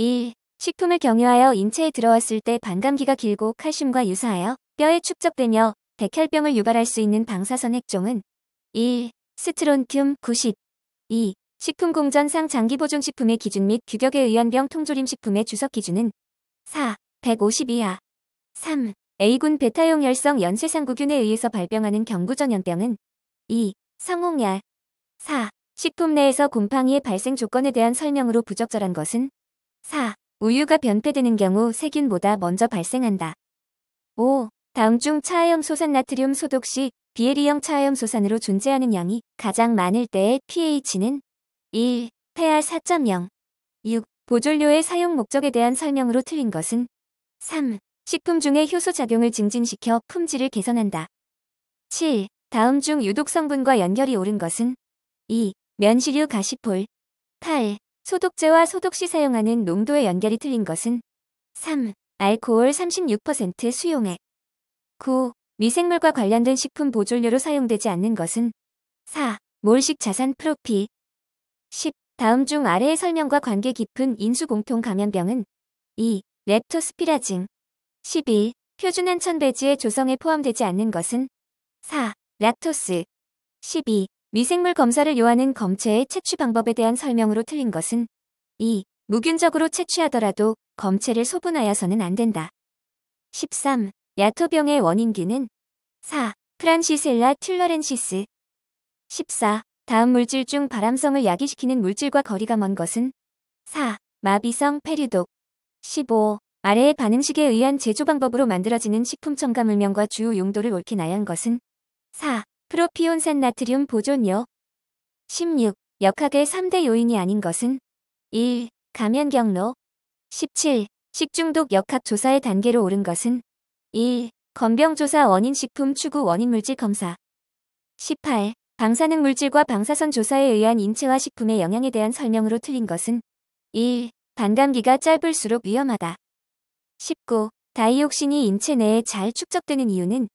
1. 식품을 경유하여 인체에 들어왔을 때 반감기가 길고 칼슘과 유사하여 뼈에 축적되며 백혈병을 유발할 수 있는 방사선 핵종은 1. 스트론튬 90 2. 식품공전상 장기보존식품의 기준 및 규격에 의한 병 통조림식품의 주석 기준은 4. 1 5 2 이하 3. A군 베타용 열성 연쇄상구균에 의해서 발병하는 경구전염병은 2. 성홍열 4. 식품 내에서 곰팡이의 발생 조건에 대한 설명으로 부적절한 것은 4. 우유가 변폐되는 경우 세균보다 먼저 발생한다. 5. 다음 중 차아염 소산 나트륨 소독 시 비에리형 차아염 소산으로 존재하는 양이 가장 많을 때의 pH는 1. 폐하 4.0 6. 보존료의 사용 목적에 대한 설명으로 틀린 것은 3. 식품 중의 효소 작용을 증진시켜 품질을 개선한다. 7. 다음 중 유독 성분과 연결이 오른 것은 2. 면시류 가시폴 8. 소독제와 소독 시 사용하는 농도의 연결이 틀린 것은 3. 알코올 36% 수용액 9. 미생물과 관련된 식품 보존료로 사용되지 않는 것은 4. 몰식 자산 프로피 10. 다음 중 아래의 설명과 관계 깊은 인수공통 감염병은 2. 렙토스피라징 11. 표준한 천배지의 조성에 포함되지 않는 것은 4. 락토스 12. 미생물 검사를 요하는 검체의 채취 방법에 대한 설명으로 틀린 것은 2. 무균적으로 채취하더라도 검체를 소분하여서는 안 된다. 13. 야토병의 원인기는 4. 프란시셀라 튤러렌시스 14. 다음 물질 중바람성을 야기시키는 물질과 거리가 먼 것은 4. 마비성 페류독 15. 아래의 반응식에 의한 제조 방법으로 만들어지는 식품 첨가물명과 주요 용도를 옳게 나열한 것은 4. 프로피온산 나트륨 보존료 16. 역학의 3대 요인이 아닌 것은 1. 감염 경로 17. 식중독 역학 조사의 단계로 오른 것은 1. 건병조사 원인 식품 추구 원인 물질 검사 18. 방사능 물질과 방사선 조사에 의한 인체와 식품의 영향에 대한 설명으로 틀린 것은 1. 반감기가 짧을수록 위험하다. 19. 다이옥신이 인체 내에 잘 축적되는 이유는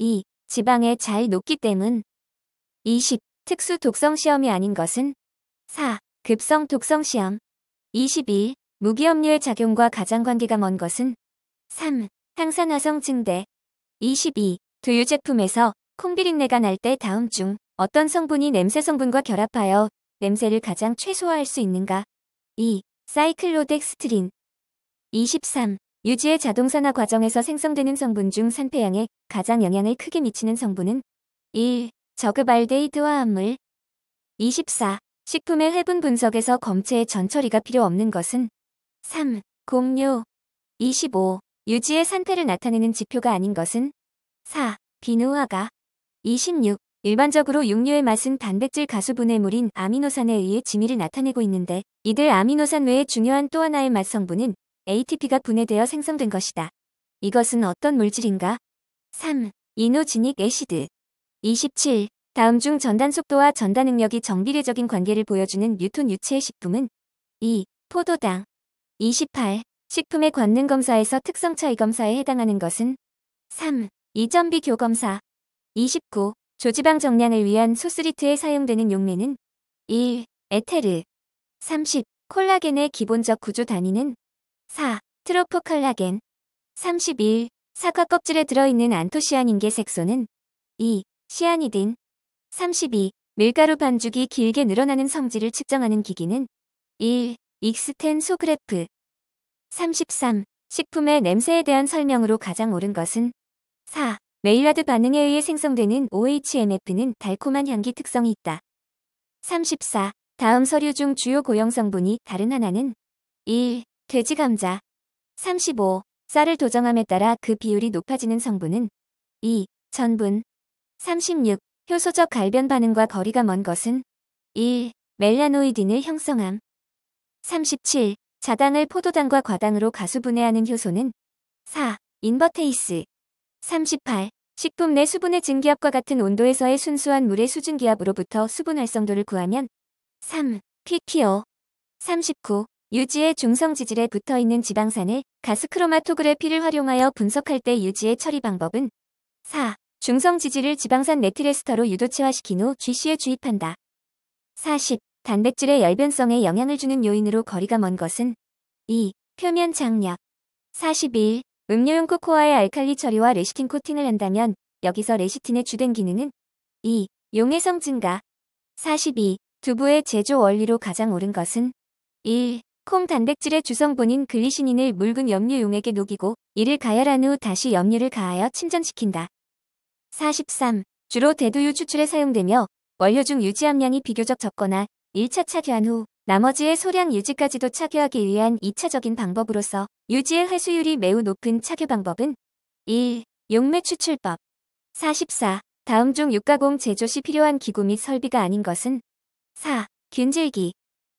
2. 지방에 잘 녹기 때문. 20. 특수 독성 시험이 아닌 것은 4. 급성 독성 시험 21. 무기업률 작용과 가장 관계가 먼 것은 3. 항산화성 증대 22. 두유 제품에서 콩비린내가 날 때 다음 중 어떤 성분이 냄새 성분과 결합하여 냄새를 가장 최소화할 수 있는가? 2. 사이클로덱스트린 23. 유지의 자동산화 과정에서 생성되는 성분 중 산패양에 가장 영향을 크게 미치는 성분은 1. 저그발데이드와함물 24. 식품의 해분 분석에서 검체의 전처리가 필요 없는 것은 3. 공료 25. 유지의 산패를 나타내는 지표가 아닌 것은 4. 비누화가 26. 일반적으로 육류의 맛은 단백질 가수분해물인 아미노산에 의해 지미를 나타내고 있는데 이들 아미노산 외에 중요한 또 하나의 맛 성분인 ATP가 분해되어 생성된 것이다. 이것은 어떤 물질인가? 3. 이노지닉 애시드 27. 다음 중 전단 속도와 전단 능력이 정비례적인 관계를 보여주는 뉴턴 유체의 식품은 2. 포도당 28. 식품의 관능 검사에서 특성 차이 검사에 해당하는 것은 3. 이전 비교 검사 29. 조지방 정량을 위한 소스리트에 사용되는 용매는 1. 에테르 30. 콜라겐의 기본적 구조 단위는 4. 트로프 컬라겐 31. 사과 껍질에 들어있는 안토시아닌계 색소는 2. 시아니딘 32. 밀가루 반죽이 길게 늘어나는 성질을 측정하는 기기는 1. 익스텐 소그래프 33. 식품의 냄새에 대한 설명으로 가장 옳은 것은 4. 메일라드 반응에 의해 생성되는 OHMF는 달콤한 향기 특성이 있다. 34. 다음 서류 중 주요 고형 성분이 다른 하나는 1. 돼지 감자 35. 쌀을 도정함에 따라 그 비율이 높아지는 성분은 2. 전분 36. 효소적 갈변 반응과 거리가 먼 것은 1. 멜라노이딘을 형성함 37. 자당을 포도당과 과당으로 가수분해하는 효소는 4. 인버테이스 38. 식품 내 수분의 증기압과 같은 온도에서의 순수한 물의 수증기압으로부터 수분 활성도를 구하면 3. 퀴퀴어 39. 유지의 중성 지질에 붙어 있는 지방산을 가스크로마토그래피를 활용하여 분석할 때 유지의 처리 방법은 4. 중성 지질을 지방산 네트레스터로 유도체화시킨 후 GC에 주입한다. 40. 단백질의 열변성에 영향을 주는 요인으로 거리가 먼 것은 2. 표면 장력 41. 음료용 코코아의 알칼리 처리와 레시틴 코팅을 한다면 여기서 레시틴의 주된 기능은 2. 용해성 증가 42. 두부의 제조 원리로 가장 옳은 것은 1. 콩 단백질의 주성분인 글리시닌을 묽은 염류용액에 녹이고 이를 가열한 후 다시 염류를 가하여 침전시킨다. 43. 주로 대두유 추출에 사용되며 원료 중 유지 함량이 비교적 적거나 1차 착유한 후 나머지의 소량 유지까지도 착유하기 위한 2차적인 방법으로서 유지의 회수율이 매우 높은 착유 방법은 1. 용매 추출법 44. 다음 중 육가공 제조 시 필요한 기구 및 설비가 아닌 것은 4. 균질기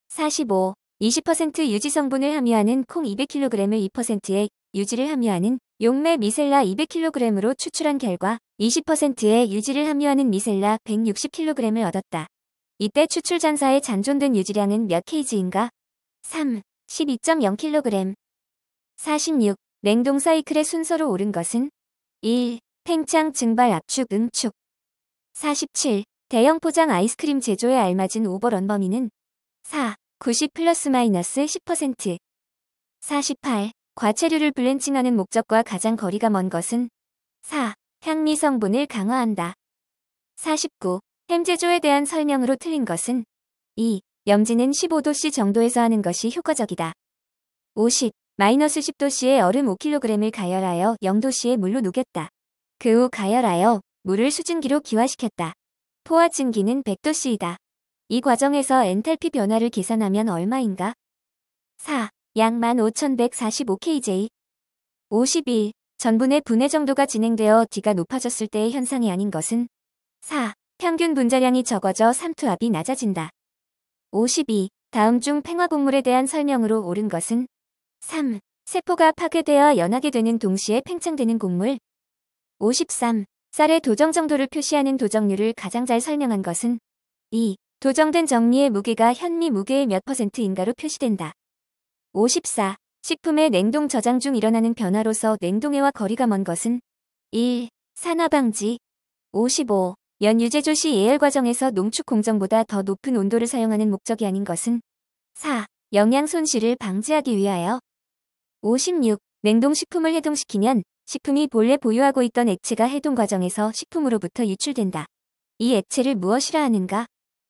45. 20% 유지 성분을 함유하는 콩 200kg을 2에 유지를 함유하는 용매 미셀라 200kg으로 추출한 결과 20%의 유지를 함유하는 미셀라 160kg을 얻었다. 이때 추출 잔사의 잔존된 유지량은 몇 kg인가? 3. 12.0kg 46. 냉동 사이클의 순서로 오른 것은 1. 팽창 증발 압축 응축 47. 대형 포장 아이스크림 제조에 알맞은 오버런 범위는 4. 90 플러스 마이너스 10% 48. 과체류를 블렌칭하는 목적과 가장 거리가 먼 것은 4. 향미 성분을 강화한다. 49. 햄 제조에 대한 설명으로 틀린 것은 2. 염지는 15도씨 정도에서 하는 것이 효과적이다. 50. 마이너스 10도씨에 얼음 5kg을 가열하여 0도씨에 물로 녹였다. 그 후 가열하여 물을 수증기로 기화시켰다. 포화 증기는 100도씨이다. 이 과정에서 엔탈피 변화를 계산하면 얼마인가? 4. 약 15,145kJ 51. 전분의 분해 정도가 진행되어 D가 높아졌을 때의 현상이 아닌 것은 4. 평균 분자량이 적어져 삼투압이 낮아진다. 52. 다음 중 팽화곡물에 대한 설명으로 옳은 것은 3. 세포가 파괴되어 연하게 되는 동시에 팽창되는 곡물 53. 쌀의 도정 정도를 표시하는 도정률을 가장 잘 설명한 것은 2. 도정된 정리의 무게가 현미 무게의 몇 퍼센트인가로 표시된다. 54. 식품의 냉동 저장 중 일어나는 변화로서 냉동해와 거리가 먼 것은 1. 산화방지 55. 연유제조시 예열 과정에서 농축 공정보다 더 높은 온도를 사용하는 목적이 아닌 것은 4. 영양 손실을 방지하기 위하여 56. 냉동식품을 해동시키면 식품이 본래 보유하고 있던 액체가 해동 과정에서 식품으로부터 유출된다. 이 액체를 무엇이라 하는가?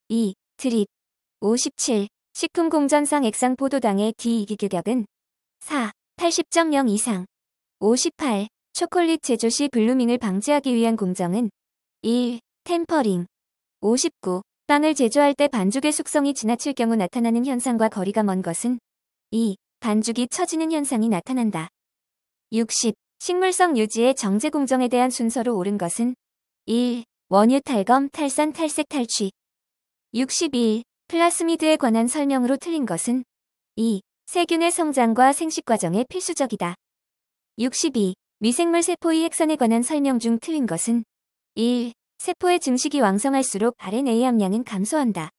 2. 드립 57. 식품공전상 액상포도당의 D2규격은 4. 80.0 이상 58. 초콜릿 제조 시 블루밍을 방지하기 위한 공정은 1. 템퍼링 59. 빵을 제조할 때 반죽의 숙성이 지나칠 경우 나타나는 현상과 거리가 먼 것은 2. 반죽이 처지는 현상이 나타난다. 60. 식물성 유지의 정제 공정에 대한 순서로 옳은 것은 1. 원유 탈검, 탈산, 탈색, 탈취 62. 플라스미드에 관한 설명으로 틀린 것은 2. 세균의 성장과 생식 과정에 필수적이다. 62. 미생물 세포의 핵산에 관한 설명 중 틀린 것은 1. 세포의 증식이 왕성할수록 RNA 함량은 감소한다.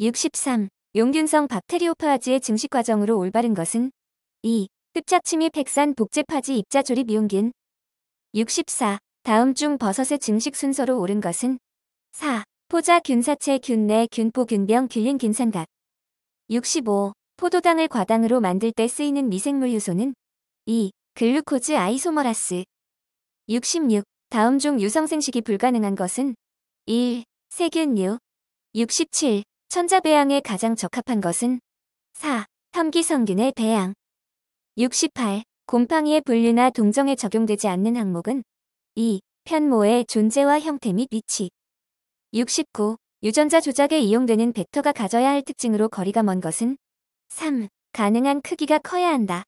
63. 용균성 박테리오파아지의 증식 과정으로 올바른 것은 2. 흡착침이 핵산 복제파지 입자 조립 이용균 64. 다음 중 버섯의 증식 순서로 오른 것은 4. 포자 균사체 균내 균포 균병 균린 균산각 65. 포도당을 과당으로 만들 때 쓰이는 미생물 유소는 2. 글루코즈 아이소머라스 66. 다음 중 유성생식이 불가능한 것은 1. 세균류 67. 천자배양에 가장 적합한 것은 4. 탐기성균의 배양 68. 곰팡이의 분류나 동정에 적용되지 않는 항목은 2. 편모의 존재와 형태 및 위치 69. 유전자 조작에 이용되는 벡터가 가져야 할 특징으로 거리가 먼 것은 3. 가능한 크기가 커야 한다.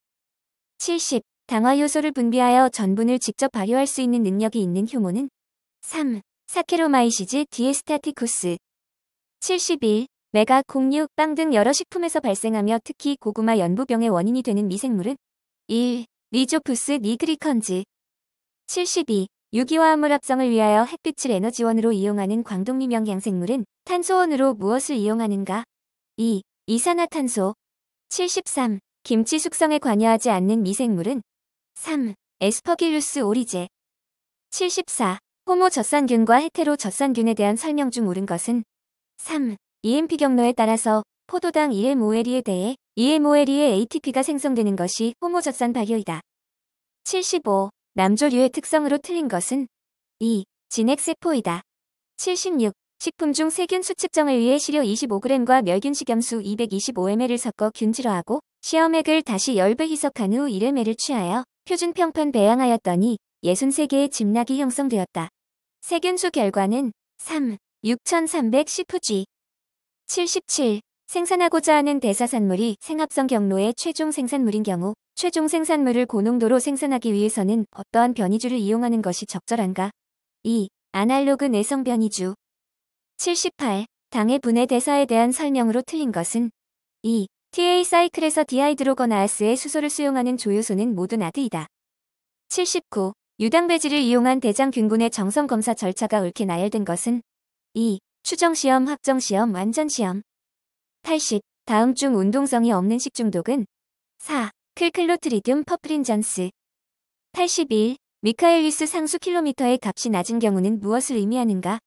70. 당화 요소를 분비하여 전분을 직접 발효할 수 있는 능력이 있는 효모는 3. 사케로마이시즈 디에스타티쿠스 71. 메가, 곡육빵등 여러 식품에서 발생하며 특히 고구마 연부병의 원인이 되는 미생물은 1. 리조푸스 니그리컨즈 72. 유기화합물 합성을 위하여 햇빛을 에너지원으로 이용하는 광동미명 양생물은 탄소원으로 무엇을 이용하는가? 2. 이산화탄소 73. 김치 숙성에 관여하지 않는 미생물은 3. 에스퍼길루스 오리제 74. 호모 젖산균과 헤테로 젖산균에 대한 설명 중 옳은 것은 3. EMP 경로에 따라서 포도당 EMOLE에 대해 EMOLE의 ATP가 생성되는 것이 호모 젖산 발효이다. 75. 남조류의 특성으로 틀린 것은 2. 진핵세포이다. 76. 식품 중 세균 수측정을 위해 시료 25g과 멸균식염수 225ml을 섞어 균질화하고 시험액을 다시 열배 희석한 후 1ml을 취하여 표준평판 배양하였더니 63개의 집락이 형성되었다. 세균수 결과는 3. 6310푸지 77. 생산하고자 하는 대사산물이 생합성 경로의 최종 생산물인 경우 최종 생산물을 고농도로 생산하기 위해서는 어떠한 변이주를 이용하는 것이 적절한가? 2. 아날로그 내성 변이주 78. 당의 분해 대사에 대한 설명으로 틀린 것은 2. TA 사이클에서 디하이드로건아스의 수소를 수용하는 조효소는 모두 나드이다. 79. 유당배지를 이용한 대장균군의 정성검사 절차가 옳게 나열된 것은 2. 추정시험, 확정시험, 완전시험 80. 다음 중 운동성이 없는 식중독은 4. 클클로트리듐 퍼프린전스 8 1 미카엘리스 상수 킬로미터의 값이 낮은 경우는 무엇을 의미하는가?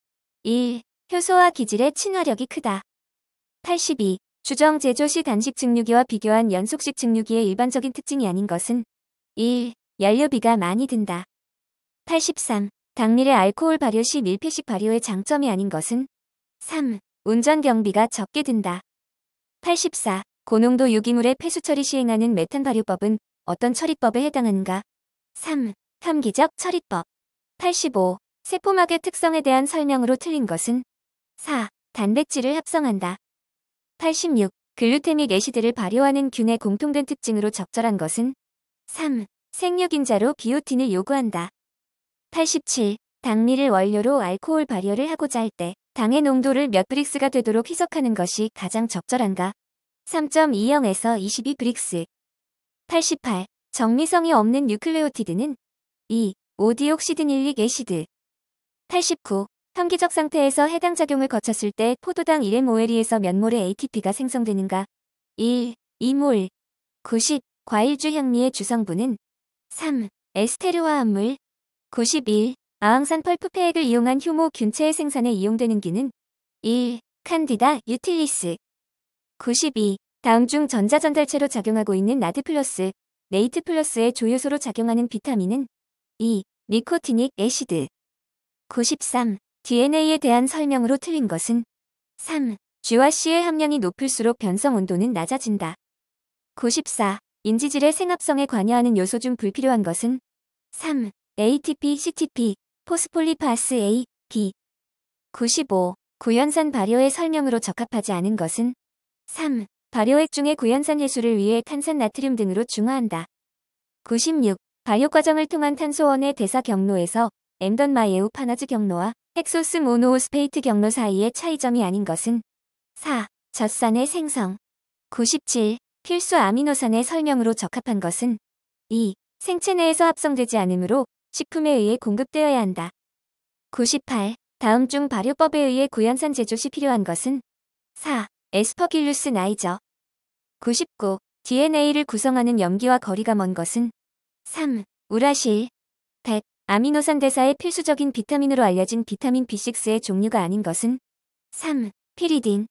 1. 효소와 기질의 친화력이 크다. 82. 주정 제조 시 단식 증류기와 비교한 연속식 증류기의 일반적인 특징이 아닌 것은 1. 연료비가 많이 든다. 83. 당밀의 알코올 발효 시 밀폐식 발효의 장점이 아닌 것은 3. 운전 경비가 적게 든다. 84. 고농도 유기물의 폐수 처리 시행하는 메탄 발효법은 어떤 처리법에 해당하는가? 3. 탐기적 처리법 85. 세포막의 특성에 대한 설명으로 틀린 것은 4. 단백질을 합성한다. 86. 글루테믹 애시드를 발효하는 균의 공통된 특징으로 적절한 것은 3. 생육인자로 비오틴을 요구한다. 87. 당미를 원료로 알코올 발효를 하고자 할 때 당의 농도를 몇 브릭스가 되도록 희석하는 것이 가장 적절한가? 3.20에서 22 브릭스 88. 정리성이 없는 뉴클레오티드는 2. 오디옥시드닐릭 애시드 89. 현기적 상태에서 해당 작용을 거쳤을 때 포도당 1MOL에서 몇 몰의 ATP가 생성되는가? 1. 2몰 90. 과일주 향미의 주성분은 3. 에스테르화 함물 91. 아황산 펄프 폐액을 이용한 효모 균체의 생산에 이용되는 기는 1. 칸디다 유틸리스 92. 다음 중 전자전달체로 작용하고 있는 나드 플러스, 네이트 플러스의 조효소로 작용하는 비타민은 2. 니코티닉 애시드 93. DNA에 대한 설명으로 틀린 것은 3. G와 C의 함량이 높을수록 변성 온도는 낮아진다. 94. 인지질의 생합성에 관여하는 요소 중 불필요한 것은 3. ATP, CTP, 포스폴리파스 A, B 95. 구연산 발효의 설명으로 적합하지 않은 것은 3. 발효액 중의 구연산 해수를 위해 탄산 나트륨 등으로 중화한다. 96. 발효 과정을 통한 탄소원의 대사 경로에서 엔던마예우 파나즈 경로와 헥소스 모노오스페이트 경로 사이의 차이점이 아닌 것은 4. 젖산의 생성 97. 필수 아미노산의 설명으로 적합한 것은 2. 생체 내에서 합성되지 않으므로 식품에 의해 공급되어야 한다. 98. 다음 중 발효법에 의해 구연산 제조 시 필요한 것은 4. 에스퍼길루스 나이저 99. DNA를 구성하는 염기와 거리가 먼 것은 3. 우라실 100. 아미노산 대사의 필수적인 비타민으로 알려진 비타민 B6의 종류가 아닌 것은 3. 피리딘